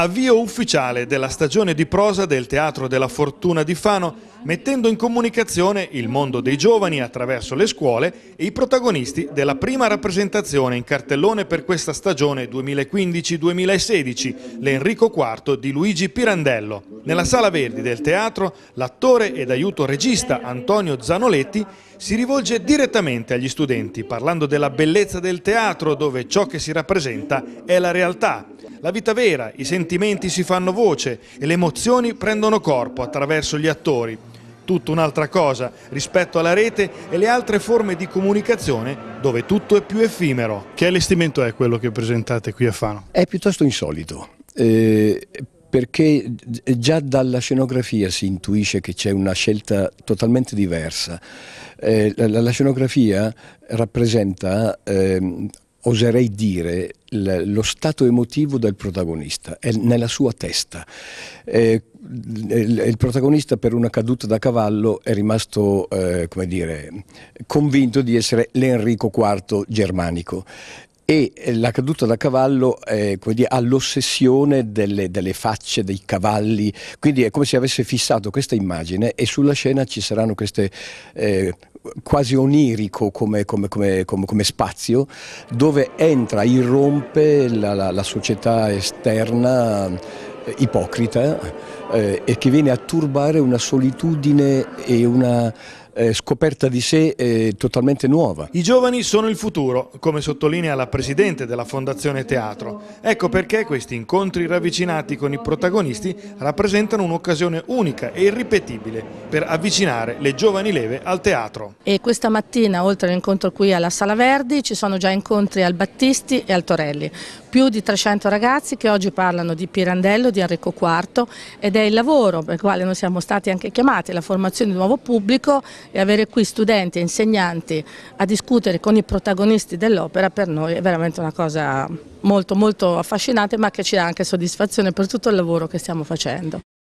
avvio ufficiale della stagione di prosa del Teatro della Fortuna di Fano, mettendo in comunicazione il mondo dei giovani attraverso le scuole e i protagonisti della prima rappresentazione in cartellone per questa stagione 2015-2016, l'Enrico IV di Luigi Pirandello. Nella Sala Verdi del teatro, l'attore ed aiuto regista Antonio Zanoletti si rivolge direttamente agli studenti, parlando della bellezza del teatro dove ciò che si rappresenta è la realtà la vita vera, i sentimenti si fanno voce e le emozioni prendono corpo attraverso gli attori. Tutto un'altra cosa rispetto alla rete e le altre forme di comunicazione dove tutto è più effimero. Che allestimento è quello che presentate qui a Fano? È piuttosto insolito. Eh, perché già dalla scenografia si intuisce che c'è una scelta totalmente diversa. Eh, la, la, scenografia rappresenta eh, oserei dire, lo stato emotivo del protagonista, è nella sua testa. Eh, il protagonista per una caduta da cavallo è rimasto, eh, come dire, convinto di essere l'Enrico IV germanico e eh, la caduta da cavallo ha l'ossessione delle, delle, facce, dei cavalli, quindi è come se avesse fissato questa immagine e sulla scena ci saranno queste eh, quasi onirico come, come, come, come, spazio dove entra, irrompe la, la, la società esterna eh, ipocrita eh, e che viene a turbare una solitudine e una eh, scoperta di sé eh, totalmente nuova. I giovani sono il futuro, come sottolinea la Presidente della Fondazione Teatro. Ecco perché questi incontri ravvicinati con i protagonisti rappresentano un'occasione unica e irripetibile per avvicinare le giovani leve al teatro. E questa mattina, oltre all'incontro qui alla Sala Verdi, ci sono già incontri al Battisti e al Torelli. Più di 300 ragazzi che oggi parlano di Pirandello, di Enrico IV ed è il lavoro per il quale noi siamo stati anche chiamati, la formazione di nuovo pubblico e avere qui studenti e insegnanti a discutere con i protagonisti dell'opera per noi è veramente una cosa molto molto affascinante ma che ci dà anche soddisfazione per tutto il lavoro che stiamo facendo.